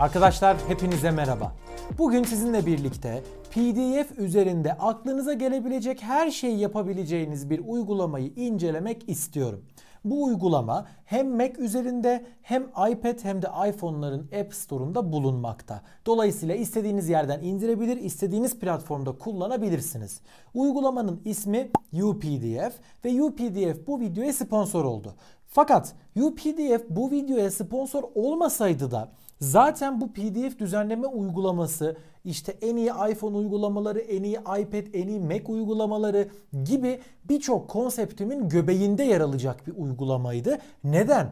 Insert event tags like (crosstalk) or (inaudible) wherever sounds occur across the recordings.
Arkadaşlar hepinize merhaba. Bugün sizinle birlikte PDF üzerinde aklınıza gelebilecek her şeyi yapabileceğiniz bir uygulamayı incelemek istiyorum. Bu uygulama hem Mac üzerinde hem iPad hem de iPhone'ların App Store'unda bulunmakta. Dolayısıyla istediğiniz yerden indirebilir, istediğiniz platformda kullanabilirsiniz. Uygulamanın ismi UPDF ve UPDF bu videoya sponsor oldu. Fakat UPDF bu videoya sponsor olmasaydı da Zaten bu PDF düzenleme uygulaması işte en iyi iPhone uygulamaları, en iyi iPad, en iyi Mac uygulamaları gibi birçok konseptimin göbeğinde yer alacak bir uygulamaydı. Neden?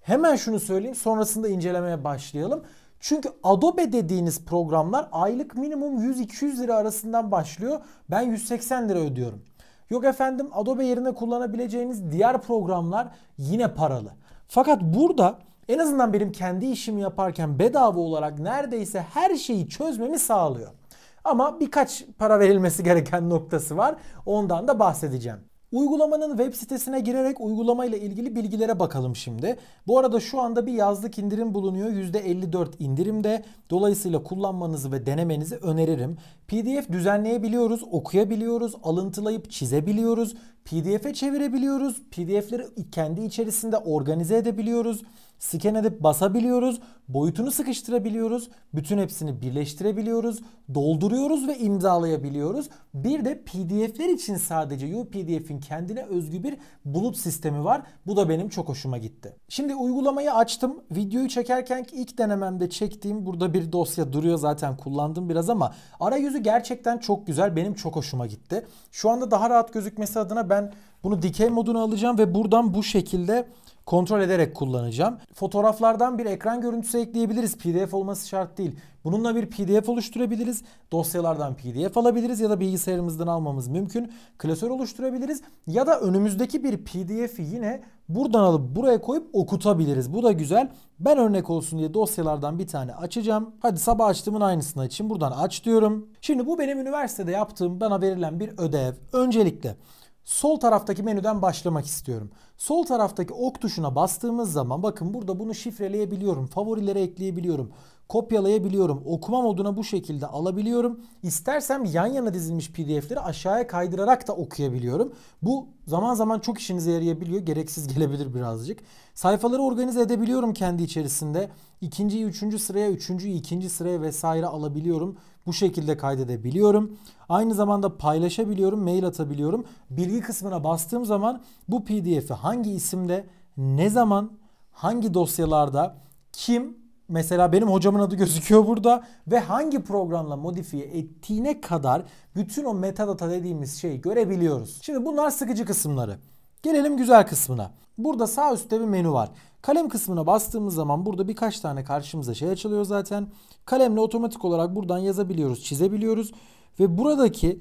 Hemen şunu söyleyeyim sonrasında incelemeye başlayalım. Çünkü Adobe dediğiniz programlar aylık minimum 100-200 lira arasından başlıyor. Ben 180 lira ödüyorum. Yok efendim Adobe yerine kullanabileceğiniz diğer programlar yine paralı. Fakat burada en azından benim kendi işimi yaparken bedava olarak neredeyse her şeyi çözmemi sağlıyor. Ama birkaç para verilmesi (laughs) gereken noktası var. Ondan da bahsedeceğim. Uygulamanın web sitesine girerek uygulamayla ilgili bilgilere bakalım şimdi. Bu arada şu anda bir yazlık indirim bulunuyor. %54 indirimde. Dolayısıyla kullanmanızı ve denemenizi öneririm. PDF düzenleyebiliyoruz, okuyabiliyoruz, alıntılayıp çizebiliyoruz. PDF'e çevirebiliyoruz. PDF'leri kendi içerisinde organize edebiliyoruz sken edip basabiliyoruz, boyutunu sıkıştırabiliyoruz, bütün hepsini birleştirebiliyoruz, dolduruyoruz ve imzalayabiliyoruz. Bir de PDF'ler için sadece UPDF'in kendine özgü bir bulut sistemi var. Bu da benim çok hoşuma gitti. Şimdi uygulamayı açtım. Videoyu çekerken ilk denememde çektiğim burada bir dosya duruyor zaten kullandım biraz ama arayüzü gerçekten çok güzel. Benim çok hoşuma gitti. Şu anda daha rahat gözükmesi adına ben bunu dikey moduna alacağım ve buradan bu şekilde kontrol ederek kullanacağım. Fotoğraflardan bir ekran görüntüsü ekleyebiliriz. PDF olması şart değil. Bununla bir PDF oluşturabiliriz. Dosyalardan PDF alabiliriz ya da bilgisayarımızdan almamız mümkün. Klasör oluşturabiliriz ya da önümüzdeki bir PDF'i yine buradan alıp buraya koyup okutabiliriz. Bu da güzel. Ben örnek olsun diye dosyalardan bir tane açacağım. Hadi sabah açtığımın aynısını açayım. Buradan aç diyorum. Şimdi bu benim üniversitede yaptığım bana verilen bir ödev. Öncelikle sol taraftaki menüden başlamak istiyorum. Sol taraftaki ok tuşuna bastığımız zaman bakın burada bunu şifreleyebiliyorum. Favorilere ekleyebiliyorum. Kopyalayabiliyorum. Okuma moduna bu şekilde alabiliyorum. İstersem yan yana dizilmiş pdf'leri aşağıya kaydırarak da okuyabiliyorum. Bu zaman zaman çok işinize yarayabiliyor. Gereksiz gelebilir birazcık. Sayfaları organize edebiliyorum kendi içerisinde. İkinciyi üçüncü sıraya, üçüncüyü ikinci sıraya vesaire alabiliyorum. Bu şekilde kaydedebiliyorum. Aynı zamanda paylaşabiliyorum, mail atabiliyorum. Bilgi kısmına bastığım zaman bu PDF'i hangi isimde, ne zaman, hangi dosyalarda, kim, mesela benim hocamın adı gözüküyor burada ve hangi programla modifiye ettiğine kadar bütün o metadata dediğimiz şeyi görebiliyoruz. Şimdi bunlar sıkıcı kısımları. Gelelim güzel kısmına. Burada sağ üstte bir menü var. Kalem kısmına bastığımız zaman burada birkaç tane karşımıza şey açılıyor zaten. Kalemle otomatik olarak buradan yazabiliyoruz, çizebiliyoruz. Ve buradaki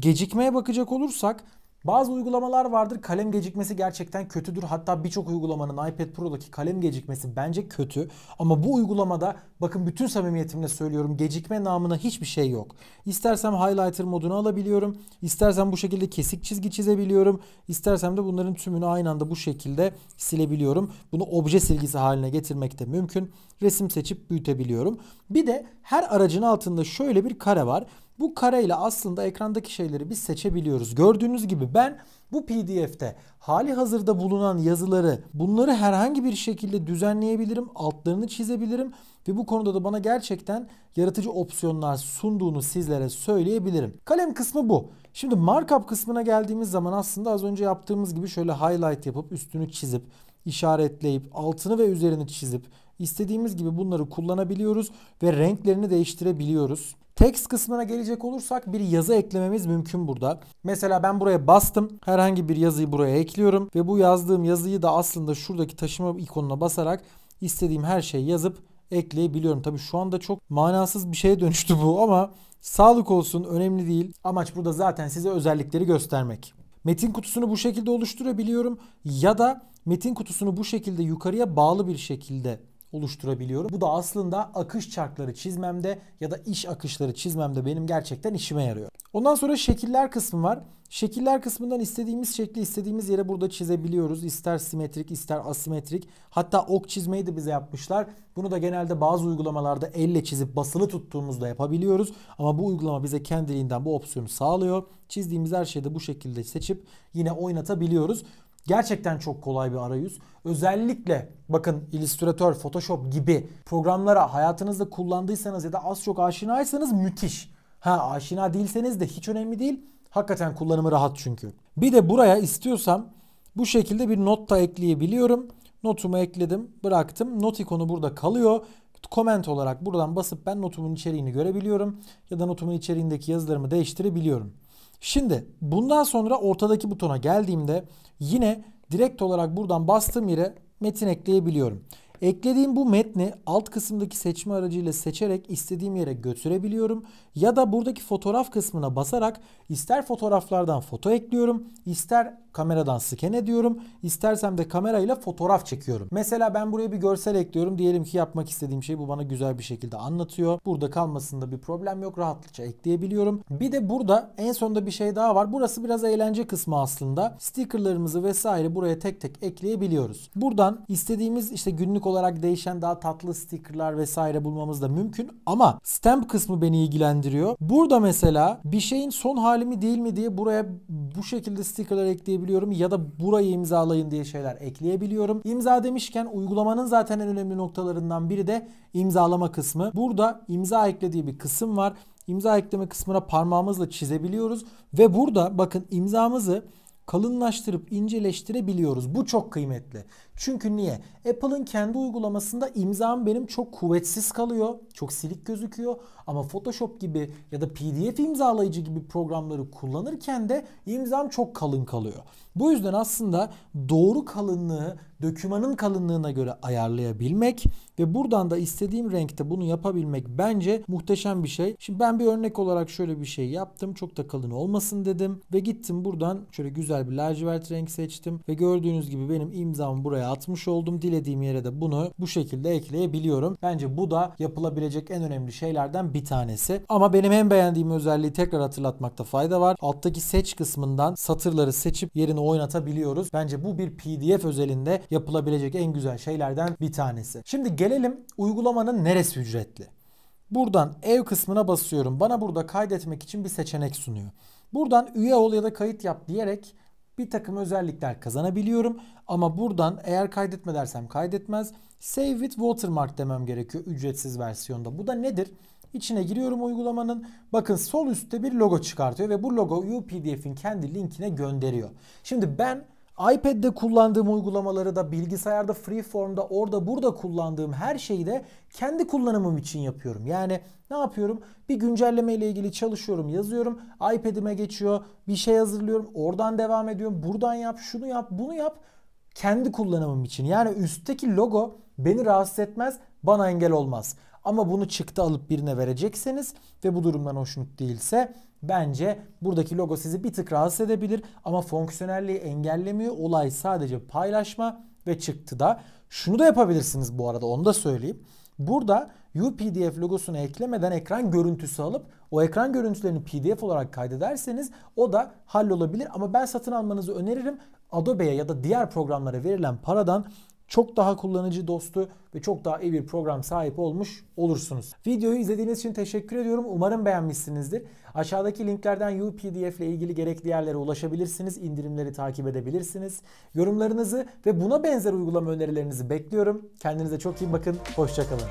gecikmeye bakacak olursak bazı uygulamalar vardır kalem gecikmesi gerçekten kötüdür. Hatta birçok uygulamanın iPad Pro'daki kalem gecikmesi bence kötü. Ama bu uygulamada bakın bütün samimiyetimle söylüyorum gecikme namına hiçbir şey yok. İstersem highlighter modunu alabiliyorum. İstersem bu şekilde kesik çizgi çizebiliyorum. İstersem de bunların tümünü aynı anda bu şekilde silebiliyorum. Bunu obje silgisi haline getirmek de mümkün. Resim seçip büyütebiliyorum. Bir de her aracın altında şöyle bir kare var. Bu kareyle aslında ekrandaki şeyleri biz seçebiliyoruz. Gördüğünüz gibi ben bu PDF'te hali hazırda bulunan yazıları bunları herhangi bir şekilde düzenleyebilirim, altlarını çizebilirim ve bu konuda da bana gerçekten yaratıcı opsiyonlar sunduğunu sizlere söyleyebilirim. Kalem kısmı bu. Şimdi markup kısmına geldiğimiz zaman aslında az önce yaptığımız gibi şöyle highlight yapıp üstünü çizip işaretleyip altını ve üzerini çizip istediğimiz gibi bunları kullanabiliyoruz ve renklerini değiştirebiliyoruz. Text kısmına gelecek olursak bir yazı eklememiz mümkün burada. Mesela ben buraya bastım. Herhangi bir yazıyı buraya ekliyorum ve bu yazdığım yazıyı da aslında şuradaki taşıma ikonuna basarak istediğim her şeyi yazıp ekleyebiliyorum. Tabi şu anda çok manasız bir şeye dönüştü bu ama sağlık olsun önemli değil. Amaç burada zaten size özellikleri göstermek. Metin kutusunu bu şekilde oluşturabiliyorum ya da metin kutusunu bu şekilde yukarıya bağlı bir şekilde oluşturabiliyorum. Bu da aslında akış çarkları çizmemde ya da iş akışları çizmemde benim gerçekten işime yarıyor. Ondan sonra şekiller kısmı var. Şekiller kısmından istediğimiz şekli istediğimiz yere burada çizebiliyoruz. İster simetrik ister asimetrik. Hatta ok çizmeyi de bize yapmışlar. Bunu da genelde bazı uygulamalarda elle çizip basılı tuttuğumuzda yapabiliyoruz. Ama bu uygulama bize kendiliğinden bu opsiyonu sağlıyor. Çizdiğimiz her şeyi de bu şekilde seçip yine oynatabiliyoruz. Gerçekten çok kolay bir arayüz. Özellikle bakın Illustrator, Photoshop gibi programlara hayatınızda kullandıysanız ya da az çok aşinaysanız müthiş. Ha aşina değilseniz de hiç önemli değil. Hakikaten kullanımı rahat çünkü. Bir de buraya istiyorsam bu şekilde bir not da ekleyebiliyorum. Notumu ekledim, bıraktım. Not ikonu burada kalıyor. Comment olarak buradan basıp ben notumun içeriğini görebiliyorum ya da notumun içeriğindeki yazılarımı değiştirebiliyorum. Şimdi bundan sonra ortadaki butona geldiğimde yine direkt olarak buradan bastığım yere metin ekleyebiliyorum. Eklediğim bu metni alt kısımdaki seçme aracıyla seçerek istediğim yere götürebiliyorum ya da buradaki fotoğraf kısmına basarak ister fotoğraflardan foto ekliyorum, ister kameradan sken ediyorum, istersem de kamerayla fotoğraf çekiyorum. Mesela ben buraya bir görsel ekliyorum. Diyelim ki yapmak istediğim şey bu bana güzel bir şekilde anlatıyor. Burada kalmasında bir problem yok. Rahatlıkça ekleyebiliyorum. Bir de burada en sonda bir şey daha var. Burası biraz eğlence kısmı aslında. Stickerlarımızı vesaire buraya tek tek ekleyebiliyoruz. Buradan istediğimiz işte günlük olarak değişen daha tatlı stickerlar vesaire bulmamız da mümkün ama stamp kısmı beni ilgilendiriyor. Burada mesela bir şeyin son hali mi değil mi diye buraya bu şekilde stickerlar ekleyebiliyorum ya da burayı imzalayın diye şeyler ekleyebiliyorum. İmza demişken uygulamanın zaten en önemli noktalarından biri de imzalama kısmı. Burada imza eklediği bir kısım var. İmza ekleme kısmına parmağımızla çizebiliyoruz ve burada bakın imzamızı kalınlaştırıp inceleştirebiliyoruz. Bu çok kıymetli. Çünkü niye? Apple'ın kendi uygulamasında imzam benim çok kuvvetsiz kalıyor. Çok silik gözüküyor. Ama Photoshop gibi ya da PDF imzalayıcı gibi programları kullanırken de imzam çok kalın kalıyor. Bu yüzden aslında doğru kalınlığı dökümanın kalınlığına göre ayarlayabilmek ve buradan da istediğim renkte bunu yapabilmek bence muhteşem bir şey. Şimdi ben bir örnek olarak şöyle bir şey yaptım. Çok da kalın olmasın dedim ve gittim buradan şöyle güzel güzel bir lacivert renk seçtim ve gördüğünüz gibi benim imzamı buraya atmış oldum. Dilediğim yere de bunu bu şekilde ekleyebiliyorum. Bence bu da yapılabilecek en önemli şeylerden bir tanesi. Ama benim en beğendiğim özelliği tekrar hatırlatmakta fayda var. Alttaki seç kısmından satırları seçip yerine oynatabiliyoruz. Bence bu bir PDF özelinde yapılabilecek en güzel şeylerden bir tanesi. Şimdi gelelim uygulamanın neresi ücretli? Buradan ev kısmına basıyorum. Bana burada kaydetmek için bir seçenek sunuyor. Buradan üye ol ya da kayıt yap diyerek bir takım özellikler kazanabiliyorum. Ama buradan eğer kaydetme dersem kaydetmez. Save with watermark demem gerekiyor ücretsiz versiyonda. Bu da nedir? İçine giriyorum uygulamanın. Bakın sol üstte bir logo çıkartıyor ve bu logo UPDF'in kendi linkine gönderiyor. Şimdi ben iPad'de kullandığım uygulamaları da bilgisayarda Freeform'da orada burada kullandığım her şeyi de kendi kullanımım için yapıyorum. Yani ne yapıyorum? Bir güncelleme ile ilgili çalışıyorum, yazıyorum. iPad'ime geçiyor, bir şey hazırlıyorum. Oradan devam ediyorum. Buradan yap, şunu yap, bunu yap. Kendi kullanımım için. Yani üstteki logo beni rahatsız etmez, bana engel olmaz. Ama bunu çıktı alıp birine verecekseniz ve bu durumdan hoşnut değilse bence buradaki logo sizi bir tık rahatsız edebilir ama fonksiyonelliği engellemiyor. Olay sadece paylaşma ve çıktı da. Şunu da yapabilirsiniz bu arada onu da söyleyeyim. Burada UPDF logosunu eklemeden ekran görüntüsü alıp o ekran görüntülerini PDF olarak kaydederseniz o da hallolabilir. Ama ben satın almanızı öneririm. Adobe'ye ya da diğer programlara verilen paradan çok daha kullanıcı dostu ve çok daha iyi bir program sahip olmuş olursunuz. Videoyu izlediğiniz için teşekkür ediyorum. Umarım beğenmişsinizdir. Aşağıdaki linklerden UPDF ile ilgili gerekli yerlere ulaşabilirsiniz. İndirimleri takip edebilirsiniz. Yorumlarınızı ve buna benzer uygulama önerilerinizi bekliyorum. Kendinize çok iyi bakın. Hoşçakalın.